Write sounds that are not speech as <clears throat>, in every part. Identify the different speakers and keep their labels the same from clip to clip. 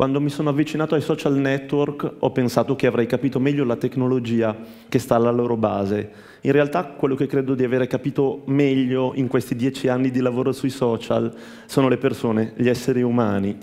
Speaker 1: Quando mi sono avvicinato ai social network ho pensato che avrei capito meglio la tecnologia che sta alla loro base. In realtà quello che credo di avere capito meglio in questi dieci anni di lavoro sui social sono le persone, gli esseri umani.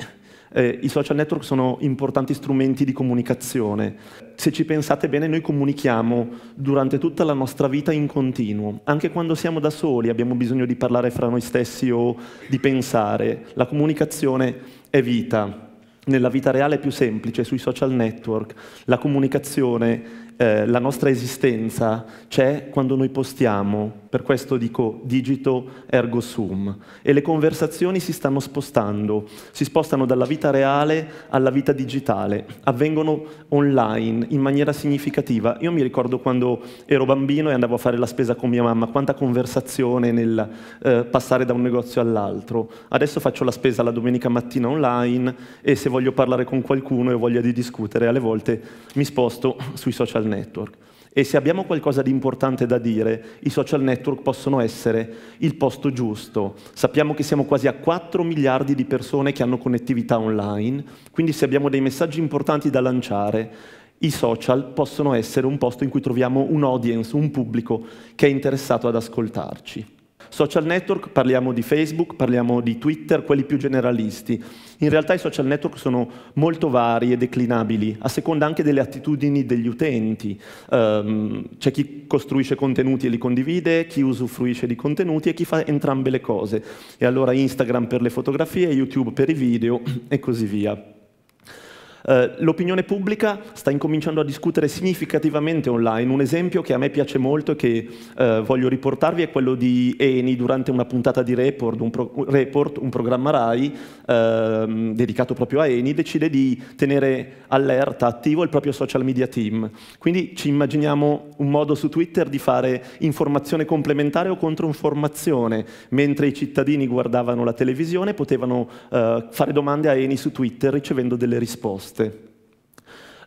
Speaker 1: Eh, I social network sono importanti strumenti di comunicazione. Se ci pensate bene, noi comunichiamo durante tutta la nostra vita in continuo. Anche quando siamo da soli abbiamo bisogno di parlare fra noi stessi o di pensare. La comunicazione è vita nella vita reale più semplice, sui social network, la comunicazione eh, la nostra esistenza c'è quando noi postiamo, per questo dico digito ergo sum, e le conversazioni si stanno spostando, si spostano dalla vita reale alla vita digitale, avvengono online in maniera significativa. Io mi ricordo quando ero bambino e andavo a fare la spesa con mia mamma, quanta conversazione nel eh, passare da un negozio all'altro. Adesso faccio la spesa la domenica mattina online e se voglio parlare con qualcuno e ho voglia di discutere, alle volte mi sposto sui social network. E se abbiamo qualcosa di importante da dire, i social network possono essere il posto giusto. Sappiamo che siamo quasi a 4 miliardi di persone che hanno connettività online, quindi se abbiamo dei messaggi importanti da lanciare, i social possono essere un posto in cui troviamo un audience, un pubblico che è interessato ad ascoltarci. Social network, parliamo di Facebook, parliamo di Twitter, quelli più generalisti. In realtà i social network sono molto vari e declinabili, a seconda anche delle attitudini degli utenti. Um, c'è chi costruisce contenuti e li condivide, chi usufruisce di contenuti e chi fa entrambe le cose. E allora Instagram per le fotografie, YouTube per i video <clears throat> e così via. Eh, l'opinione pubblica sta incominciando a discutere significativamente online. Un esempio che a me piace molto e che eh, voglio riportarvi è quello di Eni durante una puntata di Report, un, pro report, un programma RAI ehm, dedicato proprio a Eni, decide di tenere allerta, attivo il proprio social media team. Quindi ci immaginiamo un modo su Twitter di fare informazione complementare o controinformazione, mentre i cittadini guardavano la televisione potevano eh, fare domande a Eni su Twitter ricevendo delle risposte. cristã.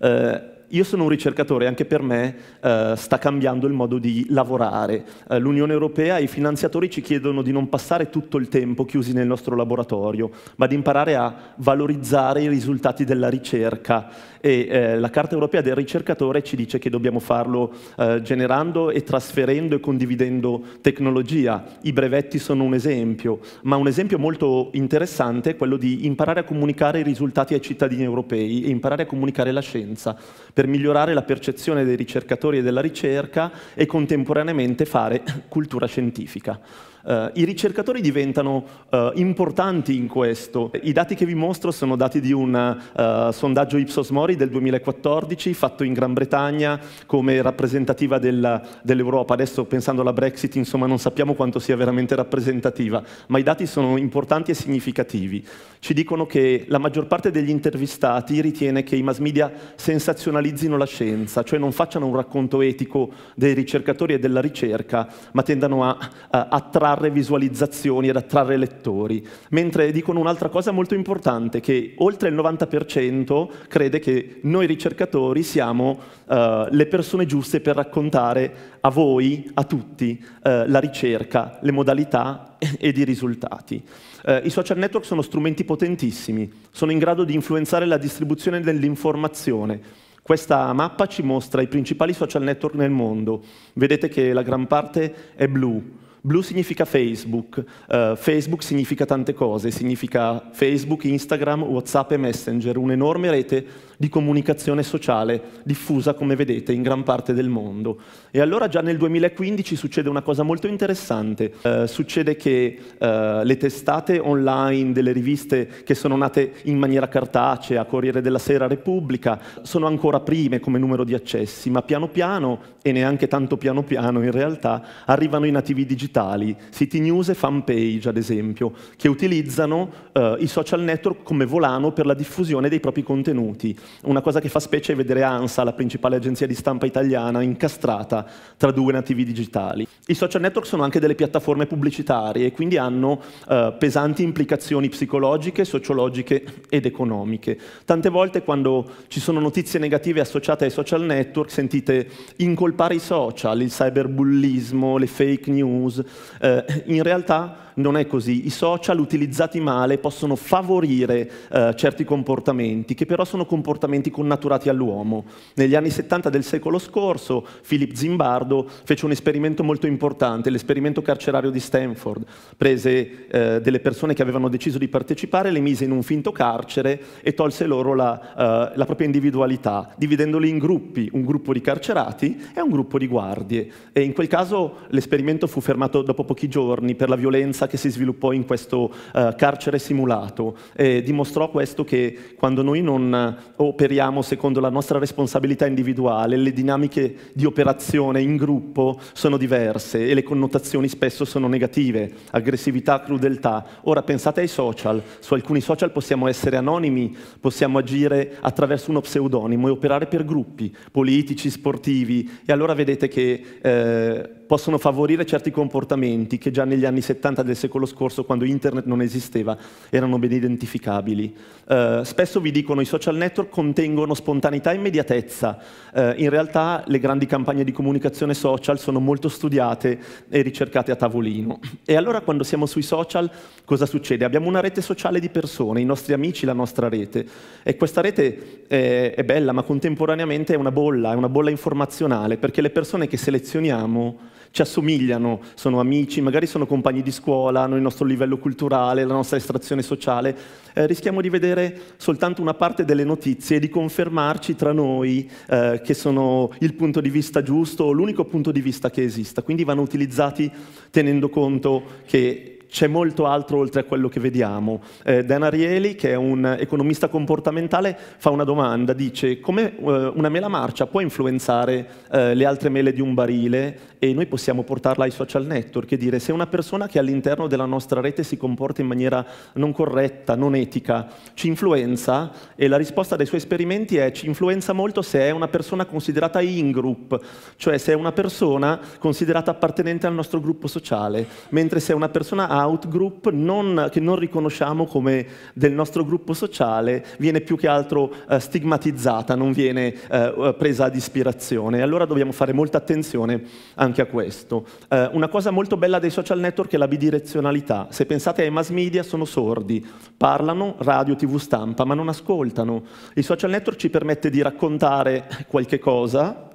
Speaker 1: Uh, eh, io sono un ricercatore, anche per me eh, sta cambiando il modo di lavorare. Eh, L'Unione Europea e i finanziatori ci chiedono di non passare tutto il tempo chiusi nel nostro laboratorio, ma di imparare a valorizzare i risultati della ricerca. E, eh, la Carta Europea del Ricercatore ci dice che dobbiamo farlo eh, generando e trasferendo e condividendo tecnologia. I brevetti sono un esempio, ma un esempio molto interessante è quello di imparare a comunicare i risultati ai cittadini europei e imparare a comunicare la scienza per migliorare la percezione dei ricercatori e della ricerca e contemporaneamente fare cultura scientifica. Uh, I ricercatori diventano uh, importanti in questo. I dati che vi mostro sono dati di un uh, sondaggio Ipsos Mori del 2014 fatto in Gran Bretagna come rappresentativa del, dell'Europa. Adesso pensando alla Brexit insomma non sappiamo quanto sia veramente rappresentativa, ma i dati sono importanti e significativi. Ci dicono che la maggior parte degli intervistati ritiene che i mass media sensazionalizzino la scienza, cioè non facciano un racconto etico dei ricercatori e della ricerca, ma tendano a, a attrarre attrarre visualizzazioni ed attrarre lettori, mentre dicono un'altra cosa molto importante, che oltre il 90% crede che noi ricercatori siamo uh, le persone giuste per raccontare a voi, a tutti, uh, la ricerca, le modalità ed i risultati. Uh, I social network sono strumenti potentissimi, sono in grado di influenzare la distribuzione dell'informazione, questa mappa ci mostra i principali social network nel mondo. Vedete che la gran parte è blu. Blu significa Facebook, uh, Facebook significa tante cose, significa Facebook, Instagram, WhatsApp e Messenger, un'enorme rete di comunicazione sociale diffusa, come vedete, in gran parte del mondo. E allora già nel 2015 succede una cosa molto interessante. Eh, succede che eh, le testate online delle riviste che sono nate in maniera cartacea, Corriere della Sera, Repubblica, sono ancora prime come numero di accessi, ma piano piano, e neanche tanto piano piano in realtà, arrivano i nativi digitali, siti news e fanpage ad esempio, che utilizzano eh, i social network come volano per la diffusione dei propri contenuti una cosa che fa specie è vedere ANSA, la principale agenzia di stampa italiana, incastrata tra due nativi digitali. I social network sono anche delle piattaforme pubblicitarie e quindi hanno eh, pesanti implicazioni psicologiche, sociologiche ed economiche. Tante volte quando ci sono notizie negative associate ai social network sentite incolpare i social, il cyberbullismo, le fake news. Eh, in realtà non è così. I social utilizzati male possono favorire eh, certi comportamenti, che però sono comportamenti connaturati all'uomo. Negli anni 70 del secolo scorso, Philip Zimbardo fece un esperimento molto importante, l'esperimento carcerario di Stanford. Prese eh, delle persone che avevano deciso di partecipare, le mise in un finto carcere e tolse loro la, eh, la propria individualità, dividendoli in gruppi, un gruppo di carcerati e un gruppo di guardie. E in quel caso l'esperimento fu fermato dopo pochi giorni per la violenza che si sviluppò in questo uh, carcere simulato e dimostrò questo che quando noi non eh, operiamo secondo la nostra responsabilità individuale, le dinamiche di operazione in gruppo sono diverse e le connotazioni spesso sono negative, aggressività, crudeltà. Ora pensate ai social, su alcuni social possiamo essere anonimi, possiamo agire attraverso uno pseudonimo e operare per gruppi politici, sportivi e allora vedete che eh, possono favorire certi comportamenti che già negli anni 70 del secolo scorso, quando internet non esisteva, erano ben identificabili. Eh, spesso vi dicono che i social network contengono spontaneità e immediatezza. Eh, in realtà le grandi campagne di comunicazione social sono molto studiate e ricercate a tavolino. E allora quando siamo sui social cosa succede? Abbiamo una rete sociale di persone, i nostri amici, la nostra rete. E questa rete è, è bella, ma contemporaneamente è una bolla, è una bolla informazionale, perché le persone che selezioniamo ci assomigliano, sono amici, magari sono compagni di scuola, hanno il nostro livello culturale, la nostra estrazione sociale, eh, rischiamo di vedere soltanto una parte delle notizie e di confermarci tra noi eh, che sono il punto di vista giusto o l'unico punto di vista che esista. Quindi vanno utilizzati tenendo conto che c'è molto altro oltre a quello che vediamo. Eh, Dan Ariely, che è un economista comportamentale, fa una domanda, dice come eh, una mela marcia può influenzare eh, le altre mele di un barile e noi possiamo portarla ai social network e dire se una persona che all'interno della nostra rete si comporta in maniera non corretta, non etica, ci influenza? E la risposta dei suoi esperimenti è ci influenza molto se è una persona considerata in group, cioè se è una persona considerata appartenente al nostro gruppo sociale, mentre se è una persona outgroup non, che non riconosciamo come del nostro gruppo sociale, viene più che altro eh, stigmatizzata, non viene eh, eh, presa ad ispirazione. allora dobbiamo fare molta attenzione anche a questo. Eh, una cosa molto bella dei social network è la bidirezionalità. Se pensate ai mass media sono sordi, parlano radio, tv stampa, ma non ascoltano. Il social network ci permette di raccontare qualche cosa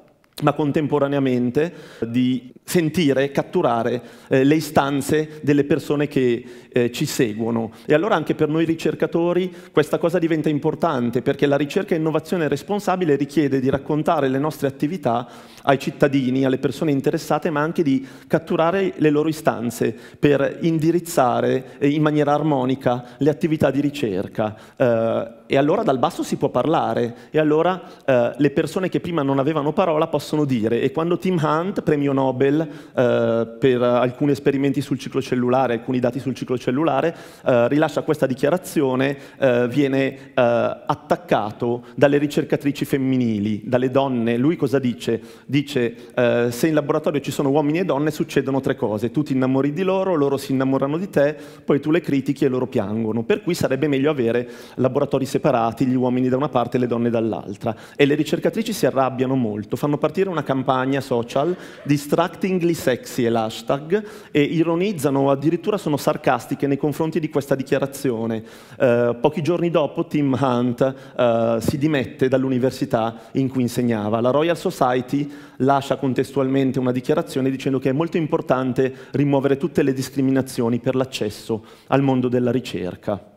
Speaker 1: ma contemporaneamente eh, di sentire, catturare eh, le istanze delle persone che eh, ci seguono. E allora anche per noi ricercatori questa cosa diventa importante perché la ricerca e innovazione responsabile richiede di raccontare le nostre attività ai cittadini, alle persone interessate, ma anche di catturare le loro istanze per indirizzare eh, in maniera armonica le attività di ricerca. Eh, e allora dal basso si può parlare, e allora eh, le persone che prima non avevano parola possono dire. E quando Tim Hunt, premio Nobel eh, per alcuni esperimenti sul ciclo cellulare, alcuni dati sul ciclo cellulare, eh, rilascia questa dichiarazione, eh, viene attaccato dalle ricercatrici femminili, dalle donne. Lui cosa dice? dice eh, se in laboratorio ci sono uomini e donne succedono tre cose, tu ti innamori di loro, loro si innamorano di te, poi tu le critichi e loro piangono, per cui sarebbe meglio avere laboratori separati, gli uomini da una parte e le donne dall'altra. E le ricercatrici si arrabbiano molto, fanno partire una campagna social, distractingly sexy è l'hashtag, e ironizzano o addirittura sono sarcastiche nei confronti di questa dichiarazione. Eh, pochi giorni dopo Tim Hunt eh, si dimette dall'università in cui insegnava, la Royal Society lascia contestualmente una dichiarazione dicendo che è molto importante rimuovere tutte le discriminazioni per l'accesso al mondo della ricerca.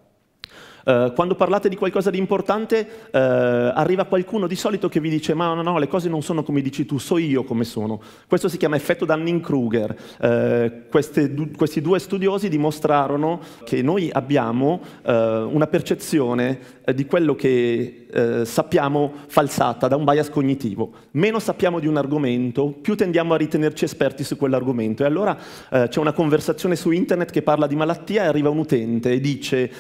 Speaker 1: Eh, quando parlate di qualcosa di importante, eh, arriva qualcuno di solito che vi dice ma no, no, le cose non sono come dici tu, so io come sono. Questo si chiama effetto Dunning-Kruger. Eh, du questi due studiosi dimostrarono che noi abbiamo eh, una percezione eh, di quello che sappiamo falsata da un bias cognitivo. Meno sappiamo di un argomento, più tendiamo a ritenerci esperti su quell'argomento. E allora c'è una conversazione su internet che parla di malattia e arriva un utente e dice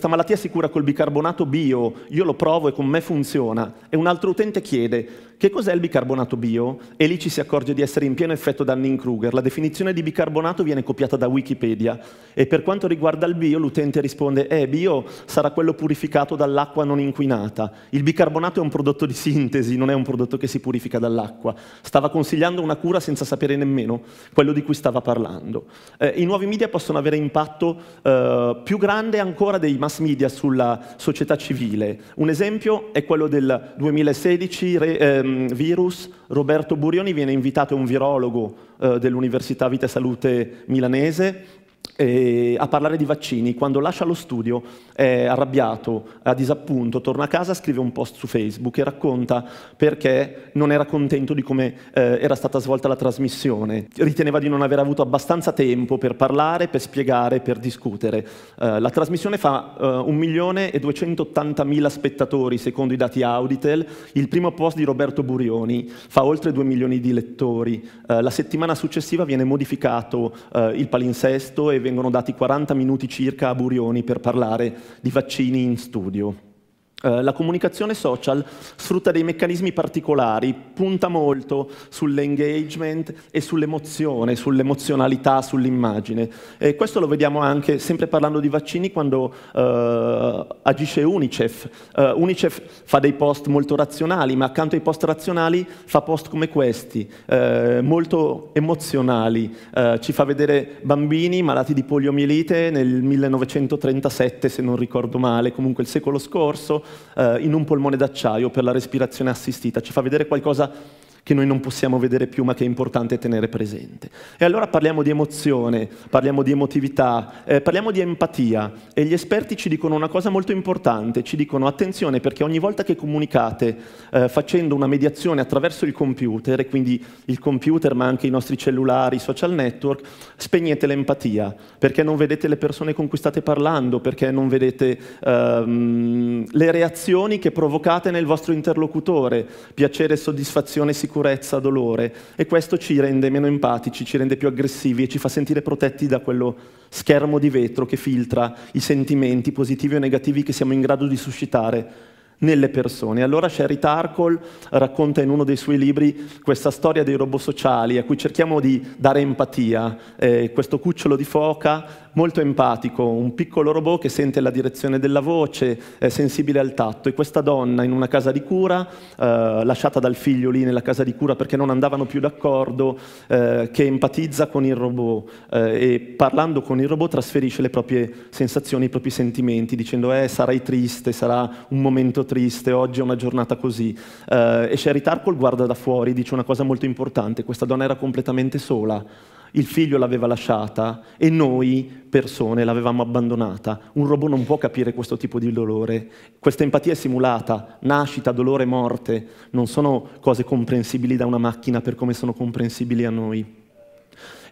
Speaker 1: questa malattia si cura col bicarbonato bio, io lo provo e con me funziona, e un altro utente chiede, che cos'è il bicarbonato bio? E lì ci si accorge di essere in pieno effetto Dunning-Kruger. La definizione di bicarbonato viene copiata da Wikipedia e per quanto riguarda il bio l'utente risponde eh bio sarà quello purificato dall'acqua non inquinata. Il bicarbonato è un prodotto di sintesi, non è un prodotto che si purifica dall'acqua. Stava consigliando una cura senza sapere nemmeno quello di cui stava parlando. Eh, I nuovi media possono avere impatto eh, più grande ancora dei mass media sulla società civile. Un esempio è quello del 2016, re, eh, mh, ehm, virus, Roberto Burioni viene invitato, è un virologo eh, dell'Università Vita e Salute milanese, eh, a parlare di vaccini, quando lascia lo studio è arrabbiato, a disappunto, torna a casa, scrive un post su Facebook e racconta perché non era contento di come eh, era stata svolta la trasmissione. Riteneva di non aver avuto abbastanza tempo per parlare, per spiegare, per discutere. Eh, la trasmissione fa eh, 1.280.000 spettatori secondo i dati Auditel, il primo post di Roberto Burioni fa oltre 2 milioni di lettori. Eh, la settimana successiva viene modificato eh, il palinsesto e vengono dati 40 minuti circa a Burioni per parlare di vaccini in studio. Eh, la comunicazione social sfrutta dei meccanismi particolari, punta molto sull'engagement e sull'emozione, sull'emozionalità, sull'immagine. E questo lo vediamo anche, sempre parlando di vaccini, quando eh, agisce Unicef. Eh, Unicef fa dei post molto razionali, ma accanto ai post razionali fa post come questi, eh, molto emozionali. Eh, ci fa vedere bambini malati di poliomielite nel 1937, se non ricordo male, comunque il secolo scorso, eh, in un polmone d'acciaio per la respirazione assistita, ci fa vedere qualcosa che noi non possiamo vedere più ma che è importante tenere presente. E allora parliamo di emozione, parliamo di emotività, eh, parliamo di empatia e gli esperti ci dicono una cosa molto importante, ci dicono attenzione perché ogni volta che comunicate eh, facendo una mediazione attraverso il computer e quindi il computer ma anche i nostri cellulari, i social network, spegnete l'empatia perché non vedete le persone con cui state parlando, perché non vedete ehm, le reazioni che provocate nel vostro interlocutore, piacere, soddisfazione, sicurezza sicurezza, dolore e questo ci rende meno empatici, ci rende più aggressivi e ci fa sentire protetti da quello schermo di vetro che filtra i sentimenti positivi o negativi che siamo in grado di suscitare nelle persone. Allora Sherry Tarkle racconta in uno dei suoi libri questa storia dei robot sociali a cui cerchiamo di dare empatia, eh, questo cucciolo di foca molto empatico, un piccolo robot che sente la direzione della voce, è sensibile al tatto e questa donna in una casa di cura, eh, lasciata dal figlio lì nella casa di cura perché non andavano più d'accordo, eh, che empatizza con il robot eh, e parlando con il robot trasferisce le proprie sensazioni, i propri sentimenti, dicendo eh sarai triste, sarà un momento triste triste, oggi è una giornata così. Eh, esce a ritardo, guarda da fuori, dice una cosa molto importante, questa donna era completamente sola, il figlio l'aveva lasciata e noi, persone, l'avevamo abbandonata. Un robot non può capire questo tipo di dolore. Questa empatia è simulata, nascita, dolore, morte, non sono cose comprensibili da una macchina per come sono comprensibili a noi.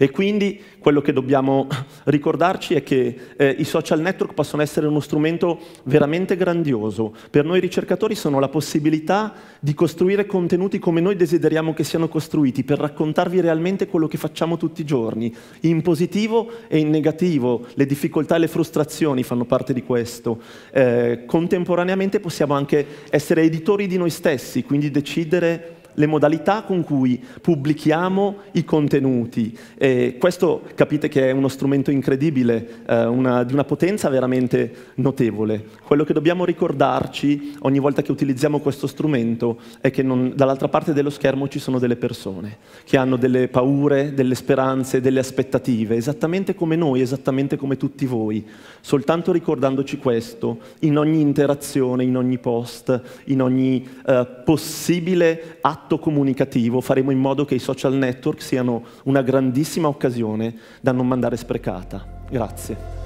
Speaker 1: E quindi quello che dobbiamo ricordarci è che eh, i social network possono essere uno strumento veramente grandioso. Per noi ricercatori sono la possibilità di costruire contenuti come noi desideriamo che siano costruiti, per raccontarvi realmente quello che facciamo tutti i giorni, in positivo e in negativo. Le difficoltà e le frustrazioni fanno parte di questo. Eh, contemporaneamente possiamo anche essere editori di noi stessi, quindi decidere le modalità con cui pubblichiamo i contenuti. E questo capite che è uno strumento incredibile, eh, una, di una potenza veramente notevole. Quello che dobbiamo ricordarci ogni volta che utilizziamo questo strumento è che non, dall'altra parte dello schermo ci sono delle persone che hanno delle paure, delle speranze, delle aspettative, esattamente come noi, esattamente come tutti voi. Soltanto ricordandoci questo, in ogni interazione, in ogni post, in ogni eh, possibile atto patto comunicativo, faremo in modo che i social network siano una grandissima occasione da non mandare sprecata. Grazie.